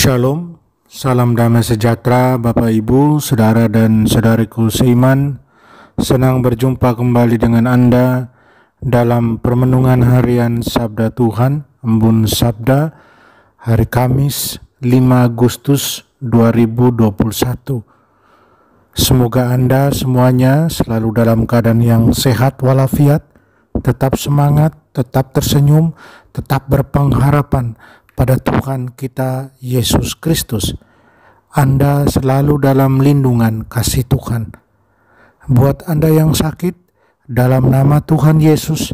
Shalom, salam damai sejahtera Bapak Ibu, Saudara dan Saudariku seiman. Senang berjumpa kembali dengan Anda dalam Permenungan Harian Sabda Tuhan, Embun Sabda, hari Kamis 5 Agustus 2021. Semoga Anda semuanya selalu dalam keadaan yang sehat walafiat, tetap semangat, tetap tersenyum, tetap berpengharapan, pada Tuhan kita Yesus Kristus. Anda selalu dalam lindungan kasih Tuhan. Buat Anda yang sakit, dalam nama Tuhan Yesus,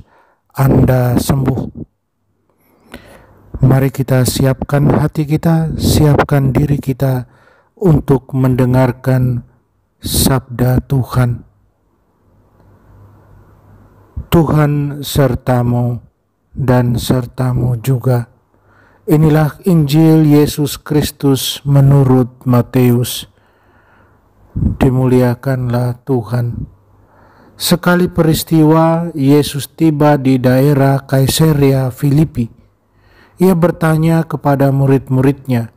Anda sembuh. Mari kita siapkan hati kita, siapkan diri kita untuk mendengarkan sabda Tuhan. Tuhan sertamu dan sertamu juga Inilah Injil Yesus Kristus menurut Matius. Dimuliakanlah Tuhan. Sekali peristiwa, Yesus tiba di daerah Kaisaria Filipi. Ia bertanya kepada murid-muridnya,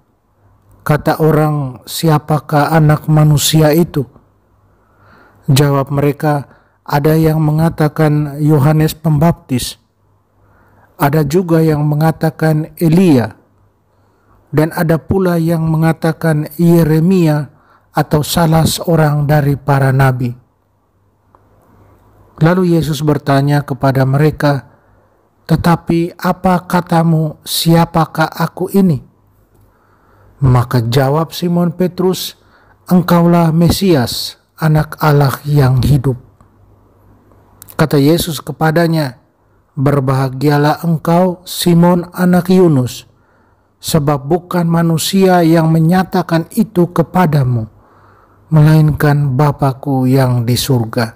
kata orang, siapakah anak manusia itu? Jawab mereka, ada yang mengatakan Yohanes Pembaptis, ada juga yang mengatakan Elia dan ada pula yang mengatakan Yeremia atau salah seorang dari para nabi. Lalu Yesus bertanya kepada mereka, "Tetapi apa katamu, siapakah aku ini?" Maka jawab Simon Petrus, "Engkaulah Mesias, Anak Allah yang hidup." Kata Yesus kepadanya, Berbahagialah engkau, Simon anak Yunus, sebab bukan manusia yang menyatakan itu kepadamu, melainkan Bapakku yang di surga.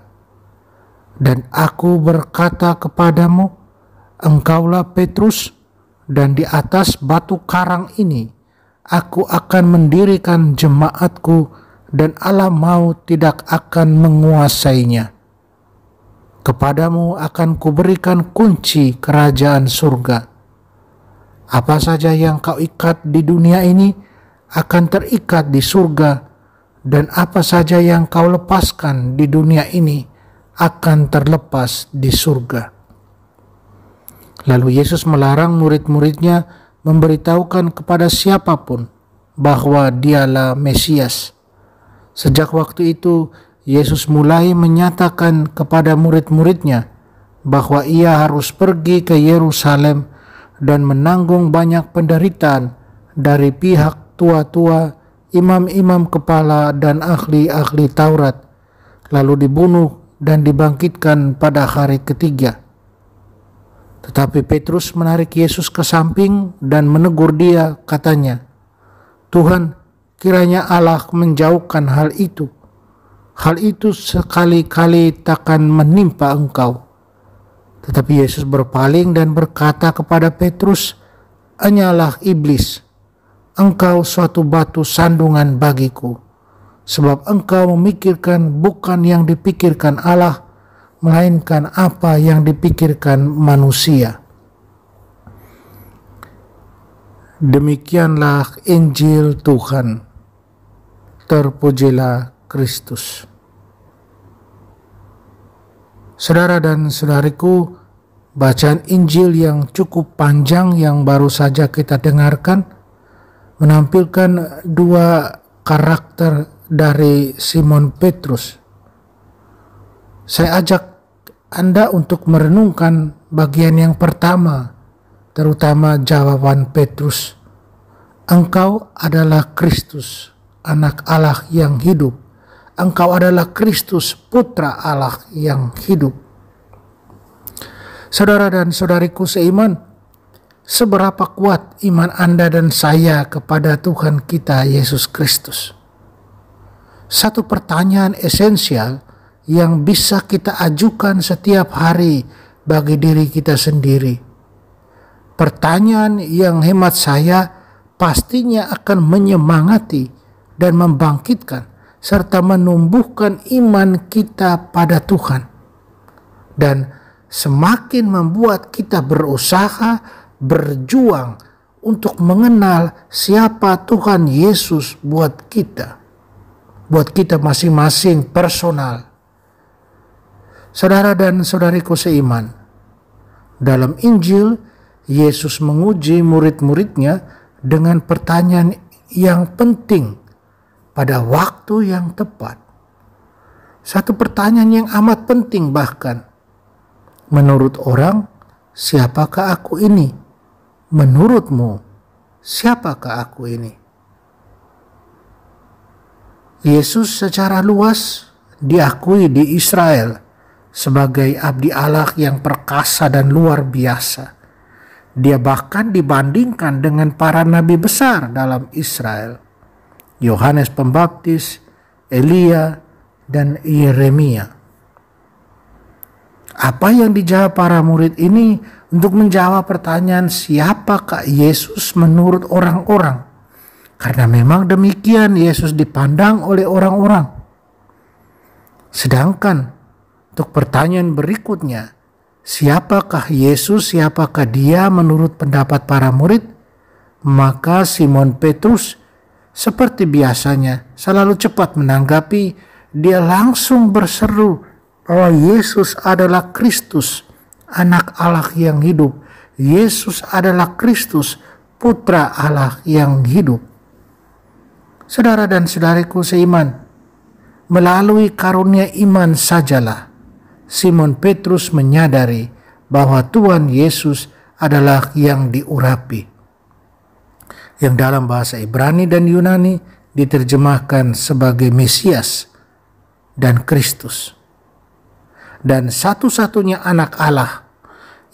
Dan aku berkata kepadamu, engkaulah Petrus, dan di atas batu karang ini aku akan mendirikan jemaatku dan Allah mau tidak akan menguasainya Kepadamu akan kuberikan kunci kerajaan surga. Apa saja yang kau ikat di dunia ini akan terikat di surga, dan apa saja yang kau lepaskan di dunia ini akan terlepas di surga. Lalu Yesus melarang murid-muridnya memberitahukan kepada siapapun bahwa dialah Mesias. Sejak waktu itu, Yesus mulai menyatakan kepada murid-muridnya bahwa ia harus pergi ke Yerusalem dan menanggung banyak penderitaan dari pihak tua-tua, imam-imam kepala, dan ahli-ahli Taurat, lalu dibunuh dan dibangkitkan pada hari ketiga. Tetapi Petrus menarik Yesus ke samping dan menegur dia, katanya, "Tuhan, kiranya Allah menjauhkan hal itu." Hal itu sekali-kali takkan menimpa engkau. Tetapi Yesus berpaling dan berkata kepada Petrus, Enyalah iblis, engkau suatu batu sandungan bagiku, sebab engkau memikirkan bukan yang dipikirkan Allah, melainkan apa yang dipikirkan manusia. Demikianlah Injil Tuhan. Terpujilah Kristus. Saudara dan saudariku, bacaan Injil yang cukup panjang yang baru saja kita dengarkan menampilkan dua karakter dari Simon Petrus. Saya ajak Anda untuk merenungkan bagian yang pertama, terutama jawaban Petrus. Engkau adalah Kristus, anak Allah yang hidup engkau adalah Kristus putra Allah yang hidup. Saudara dan saudariku seiman, seberapa kuat iman Anda dan saya kepada Tuhan kita Yesus Kristus? Satu pertanyaan esensial yang bisa kita ajukan setiap hari bagi diri kita sendiri. Pertanyaan yang hemat saya pastinya akan menyemangati dan membangkitkan serta menumbuhkan iman kita pada Tuhan dan semakin membuat kita berusaha berjuang untuk mengenal siapa Tuhan Yesus buat kita buat kita masing-masing personal Saudara dan saudariku seiman, dalam Injil Yesus menguji murid-muridnya dengan pertanyaan yang penting pada waktu yang tepat. Satu pertanyaan yang amat penting bahkan. Menurut orang, siapakah aku ini? Menurutmu, siapakah aku ini? Yesus secara luas diakui di Israel sebagai abdi Allah yang perkasa dan luar biasa. Dia bahkan dibandingkan dengan para nabi besar dalam Israel. Yohanes Pembaptis, Elia, dan Yeremia. Apa yang dijawab para murid ini untuk menjawab pertanyaan siapakah Yesus menurut orang-orang? Karena memang demikian Yesus dipandang oleh orang-orang. Sedangkan untuk pertanyaan berikutnya, siapakah Yesus, siapakah dia menurut pendapat para murid? Maka Simon Petrus seperti biasanya, selalu cepat menanggapi, dia langsung berseru bahwa Yesus adalah Kristus, anak Allah yang hidup. Yesus adalah Kristus, putra Allah yang hidup. Saudara dan saudariku seiman, melalui karunia iman sajalah Simon Petrus menyadari bahwa Tuhan Yesus adalah yang diurapi yang dalam bahasa Ibrani dan Yunani diterjemahkan sebagai Mesias dan Kristus. Dan satu-satunya anak Allah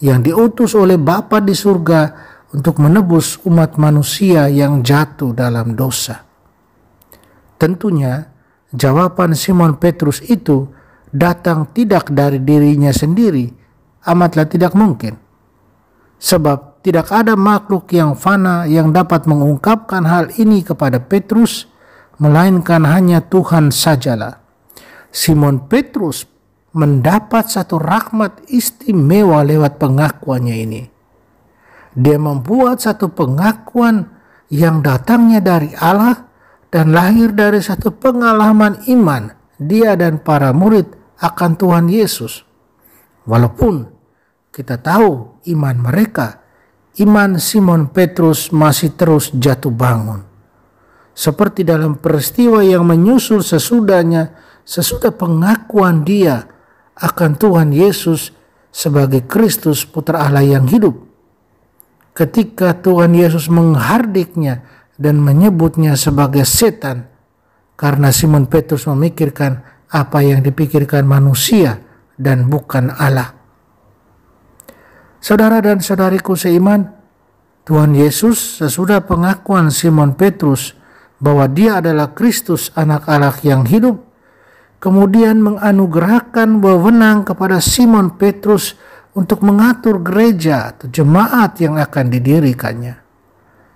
yang diutus oleh Bapa di surga untuk menebus umat manusia yang jatuh dalam dosa. Tentunya jawaban Simon Petrus itu datang tidak dari dirinya sendiri, amatlah tidak mungkin. Sebab tidak ada makhluk yang fana yang dapat mengungkapkan hal ini kepada Petrus, melainkan hanya Tuhan sajalah. Simon Petrus mendapat satu rahmat istimewa lewat pengakuannya ini. Dia membuat satu pengakuan yang datangnya dari Allah dan lahir dari satu pengalaman iman dia dan para murid akan Tuhan Yesus. Walaupun kita tahu iman mereka iman Simon Petrus masih terus jatuh bangun. Seperti dalam peristiwa yang menyusul sesudahnya, sesudah pengakuan dia akan Tuhan Yesus sebagai Kristus putra Allah yang hidup. Ketika Tuhan Yesus menghardiknya dan menyebutnya sebagai setan karena Simon Petrus memikirkan apa yang dipikirkan manusia dan bukan Allah Saudara dan saudariku seiman, Tuhan Yesus sesudah pengakuan Simon Petrus bahwa dia adalah Kristus anak Allah yang hidup, kemudian menganugerahkan wewenang kepada Simon Petrus untuk mengatur gereja atau jemaat yang akan didirikannya.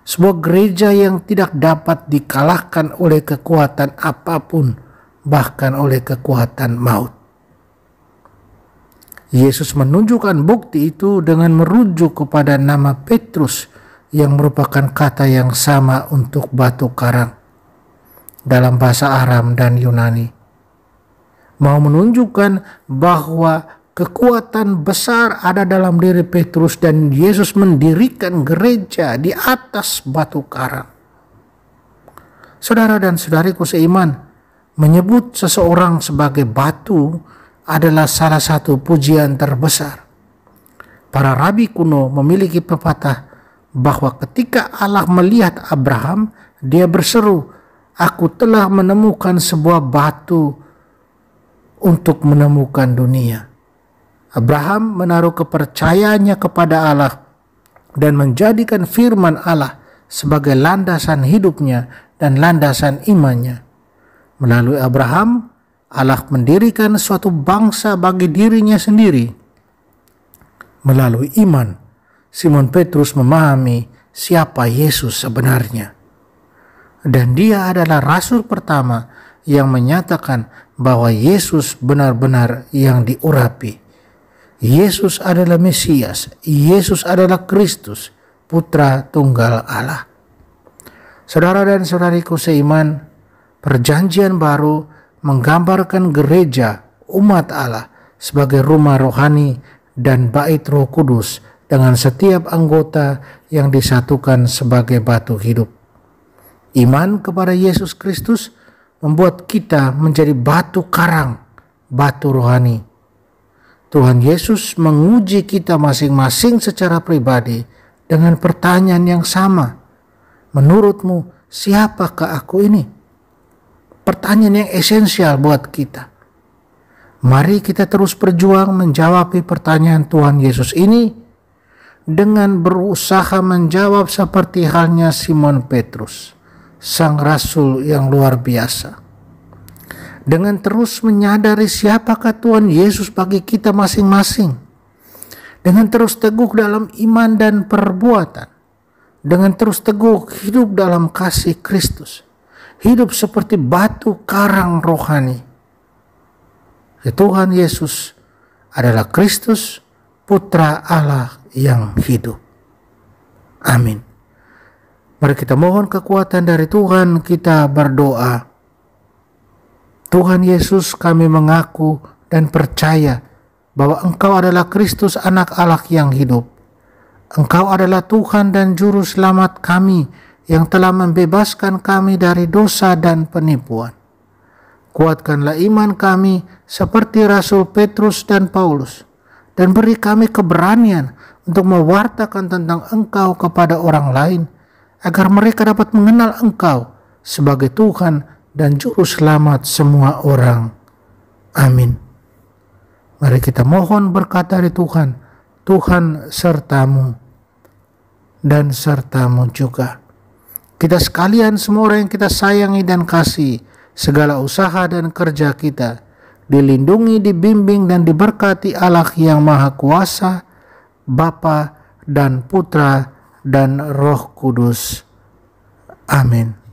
Sebuah gereja yang tidak dapat dikalahkan oleh kekuatan apapun, bahkan oleh kekuatan maut. Yesus menunjukkan bukti itu dengan merujuk kepada nama Petrus yang merupakan kata yang sama untuk batu karang dalam bahasa Aram dan Yunani. Mau menunjukkan bahwa kekuatan besar ada dalam diri Petrus dan Yesus mendirikan gereja di atas batu karang. Saudara dan saudariku seiman, menyebut seseorang sebagai batu adalah salah satu pujian terbesar. Para rabi kuno memiliki pepatah bahwa ketika Allah melihat Abraham, dia berseru, "Aku telah menemukan sebuah batu untuk menemukan dunia." Abraham menaruh kepercayaannya kepada Allah dan menjadikan firman Allah sebagai landasan hidupnya dan landasan imannya. Melalui Abraham, Allah mendirikan suatu bangsa bagi dirinya sendiri. Melalui iman, Simon Petrus memahami siapa Yesus sebenarnya. Dan dia adalah rasul pertama yang menyatakan bahwa Yesus benar-benar yang diurapi. Yesus adalah Mesias, Yesus adalah Kristus, putra tunggal Allah. Saudara dan saudariku seiman, perjanjian baru menggambarkan gereja umat Allah sebagai rumah rohani dan bait Roh Kudus dengan setiap anggota yang disatukan sebagai batu hidup. Iman kepada Yesus Kristus membuat kita menjadi batu karang, batu rohani. Tuhan Yesus menguji kita masing-masing secara pribadi dengan pertanyaan yang sama. Menurutmu, siapakah aku ini? pertanyaan yang esensial buat kita. Mari kita terus berjuang menjawab pertanyaan Tuhan Yesus ini dengan berusaha menjawab seperti halnya Simon Petrus, sang rasul yang luar biasa. Dengan terus menyadari siapakah Tuhan Yesus bagi kita masing-masing. Dengan terus teguh dalam iman dan perbuatan. Dengan terus teguh hidup dalam kasih Kristus hidup seperti batu karang rohani. Ya Tuhan Yesus adalah Kristus, Putra Allah yang hidup. Amin. Mari kita mohon kekuatan dari Tuhan, kita berdoa. Tuhan Yesus kami mengaku dan percaya bahwa Engkau adalah Kristus anak Allah yang hidup. Engkau adalah Tuhan dan Juru Selamat kami yang telah membebaskan kami dari dosa dan penipuan. Kuatkanlah iman kami seperti Rasul Petrus dan Paulus, dan beri kami keberanian untuk mewartakan tentang Engkau kepada orang lain, agar mereka dapat mengenal Engkau sebagai Tuhan dan Juru Selamat semua orang. Amin. Mari kita mohon berkat dari Tuhan, Tuhan sertamu dan sertamu juga kita sekalian semua orang yang kita sayangi dan kasih, segala usaha dan kerja kita, dilindungi, dibimbing, dan diberkati Allah yang Maha Kuasa, Bapa dan Putra dan Roh Kudus. Amin.